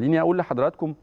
خليني اقول لحضراتكم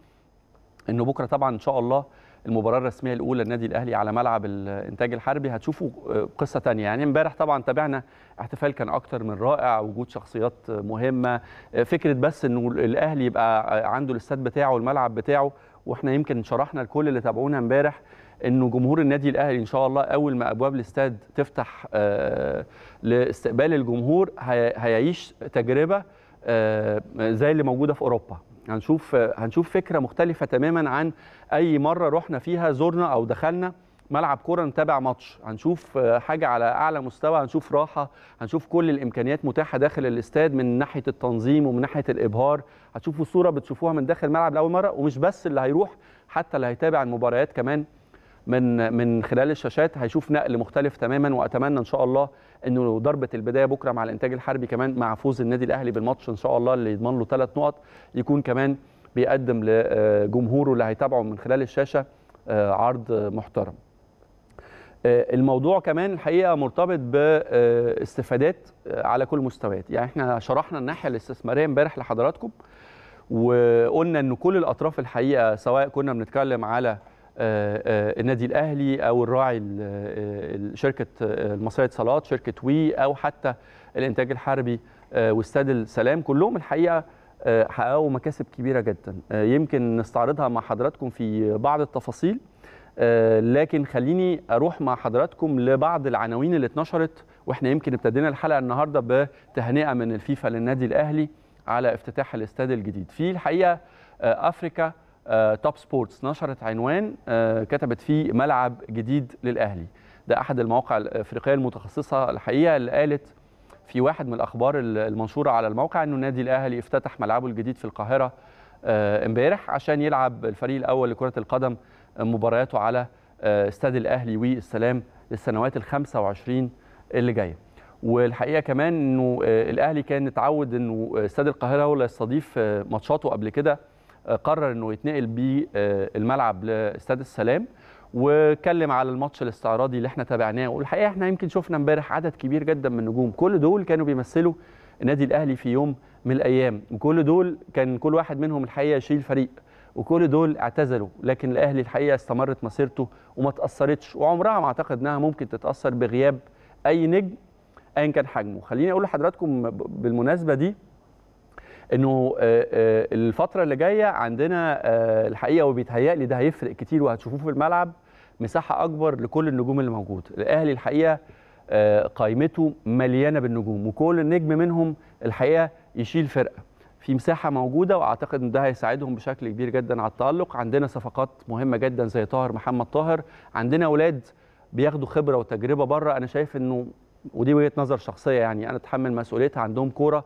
انه بكره طبعا ان شاء الله المباراه الرسميه الاولى للنادي الاهلي على ملعب الانتاج الحربي هتشوفوا قصه ثانيه يعني امبارح طبعا تابعنا احتفال كان اكتر من رائع وجود شخصيات مهمه فكره بس انه الاهلي يبقى عنده الاستاد بتاعه والملعب بتاعه واحنا يمكن شرحنا لكل اللي تابعونا امبارح انه جمهور النادي الاهلي ان شاء الله اول ما ابواب الاستاد تفتح آه، لاستقبال الجمهور هيعيش تجربه آه، زي اللي موجوده في اوروبا هنشوف هنشوف فكره مختلفه تماما عن اي مره رحنا فيها زرنا او دخلنا ملعب كوره نتابع ماتش هنشوف آه، حاجه على اعلى مستوى هنشوف راحه هنشوف كل الامكانيات متاحه داخل الاستاد من ناحيه التنظيم ومن ناحيه الابهار هتشوفوا صوره بتشوفوها من داخل الملعب لاول مره ومش بس اللي هيروح حتى اللي هيتابع المباريات كمان من من خلال الشاشات هيشوف نقل مختلف تماما واتمنى ان شاء الله انه ضربه البدايه بكره مع الانتاج الحربي كمان مع فوز النادي الاهلي بالماتش ان شاء الله اللي يضمن له ثلاث نقط يكون كمان بيقدم لجمهوره اللي هيتابعه من خلال الشاشه آه، عرض محترم. آه، الموضوع كمان الحقيقه مرتبط باستفادات آه، على كل المستويات، يعني احنا شرحنا الناحيه الاستثماريه امبارح لحضراتكم وقلنا ان كل الاطراف الحقيقه سواء كنا بنتكلم على آه، آه، النادي الاهلي او الراعي آه، شركه المصريه اتصالات شركه وي او حتى الانتاج الحربي واستاد السلام كلهم الحقيقه حققوا مكاسب كبيره جدا يمكن نستعرضها مع حضراتكم في بعض التفاصيل لكن خليني اروح مع حضراتكم لبعض العناوين اللي اتنشرت واحنا يمكن ابتدينا الحلقه النهارده بتهنئه من الفيفا للنادي الاهلي على افتتاح الاستاد الجديد في الحقيقه افريكا توب آه، سبورتس نشرت عنوان آه، كتبت فيه ملعب جديد للاهلي ده احد المواقع الافريقيه المتخصصه الحقيقه اللي قالت في واحد من الاخبار المنشوره على الموقع انه النادي الاهلي افتتح ملعبه الجديد في القاهره آه، امبارح عشان يلعب الفريق الاول لكره القدم مبارياته على استاد الاهلي والسلام للسنوات ال 25 اللي جايه والحقيقه كمان انه الاهلي كان اتعود انه استاد القاهره هو اللي يستضيف ماتشاته قبل كده قرر انه يتنقل بالملعب آه، لاستاد السلام واتكلم على الماتش الاستعراضي اللي احنا تابعناه والحقيقه احنا يمكن شفنا امبارح عدد كبير جدا من النجوم كل دول كانوا بيمثلوا النادي الاهلي في يوم من الايام وكل دول كان كل واحد منهم الحقيقه يشيل فريق وكل دول اعتزلوا لكن الاهلي الحقيقه استمرت مسيرته وما تاثرتش وعمرها ما اعتقد انها ممكن تتاثر بغياب اي نجم ايا كان حجمه خليني اقول لحضراتكم بالمناسبه دي انه آه، آه، الفتره اللي جايه عندنا آه، الحقيقه وبيتهيألي ده هيفرق كتير وهتشوفوه في الملعب مساحه اكبر لكل النجوم اللي موجود الاهلي الحقيقه قائمته مليانه بالنجوم وكل نجم منهم الحقيقه يشيل فرقه في مساحه موجوده واعتقد ان ده هيساعدهم بشكل كبير جدا على التالق عندنا صفقات مهمه جدا زي طاهر محمد طاهر عندنا اولاد بياخدوا خبره وتجربه بره انا شايف انه ودي وجهه نظر شخصيه يعني انا اتحمل مسؤوليتها عندهم كوره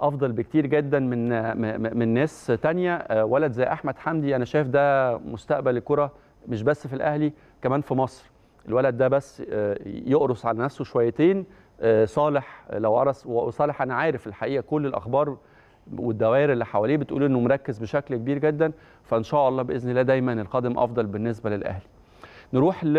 افضل بكتير جدا من من ناس تانية آه، ولد زي احمد حمدي انا شايف ده مستقبل الكره مش بس في الاهلي كمان في مصر الولد ده بس آه، يقرص على نفسه شويتين آه، صالح لو قرص وصالح انا عارف الحقيقه كل الاخبار والدوائر اللي حواليه بتقول انه مركز بشكل كبير جدا فان شاء الله باذن الله دايما القادم افضل بالنسبه للاهلي نروح ل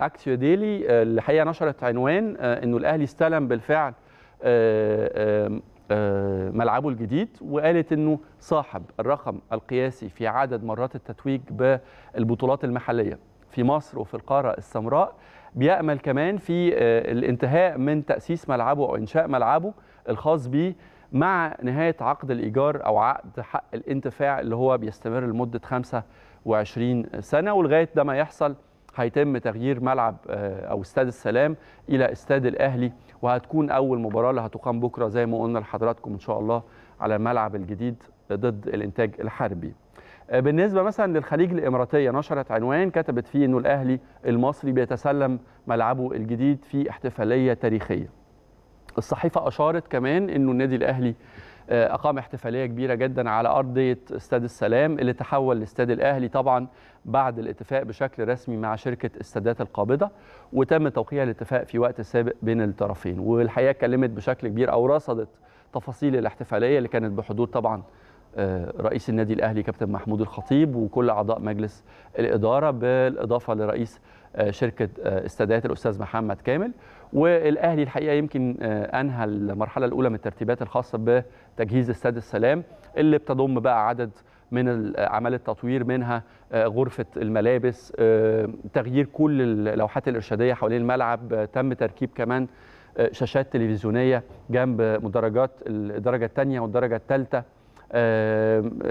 اكسيو ديلي الحقيقه نشرت عنوان انه الاهلي استلم بالفعل آه، آه، آه، ملعبه الجديد وقالت انه صاحب الرقم القياسي في عدد مرات التتويج بالبطولات المحليه في مصر وفي القاره السمراء بيامل كمان في الانتهاء من تاسيس ملعبه او انشاء ملعبه الخاص به مع نهايه عقد الايجار او عقد حق الانتفاع اللي هو بيستمر لمده 25 سنه ولغايه ده ما يحصل هيتم تغيير ملعب آه، او استاد السلام الى استاد الاهلي وهتكون اول مباراه اللي هتقام بكره زي ما قلنا لحضراتكم ان شاء الله على الملعب الجديد ضد الانتاج الحربي آه، بالنسبه مثلا للخليج الاماراتيه نشرت عنوان كتبت فيه انه الاهلي المصري بيتسلم ملعبه الجديد في احتفاليه تاريخيه الصحيفه اشارت كمان انه النادي الاهلي آه، اقام احتفاليه كبيره جدا على ارضيه استاد السلام اللي تحول لاستاد الاهلي طبعا بعد الاتفاق بشكل رسمي مع شركه السادات القابضه وتم توقيع الاتفاق في وقت سابق بين الطرفين والحقيقه اتكلمت بشكل كبير او رصدت تفاصيل الاحتفاليه اللي كانت بحضور طبعا آه، رئيس النادي الاهلي كابتن محمود الخطيب وكل اعضاء مجلس الاداره بالاضافه لرئيس آه، شركه السادات الاستاذ محمد كامل والاهلي الحقيقه يمكن آه، انهى المرحله الاولى من الترتيبات الخاصه بتجهيز استاد السلام اللي بتضم بقى عدد من اعمال التطوير منها آه، غرفه الملابس آه، تغيير كل اللوحات الارشاديه حوالين الملعب تم تركيب كمان شاشات تلفزيونيه جنب مدرجات الدرجه الثانيه والدرجه الثالثه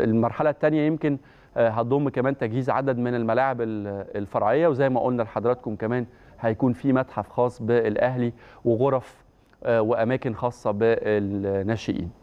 المرحله الثانيه يمكن هتضم كمان تجهيز عدد من الملاعب الفرعيه وزي ما قلنا لحضراتكم كمان هيكون في متحف خاص بالاهلي وغرف آه، واماكن خاصه بالناشئين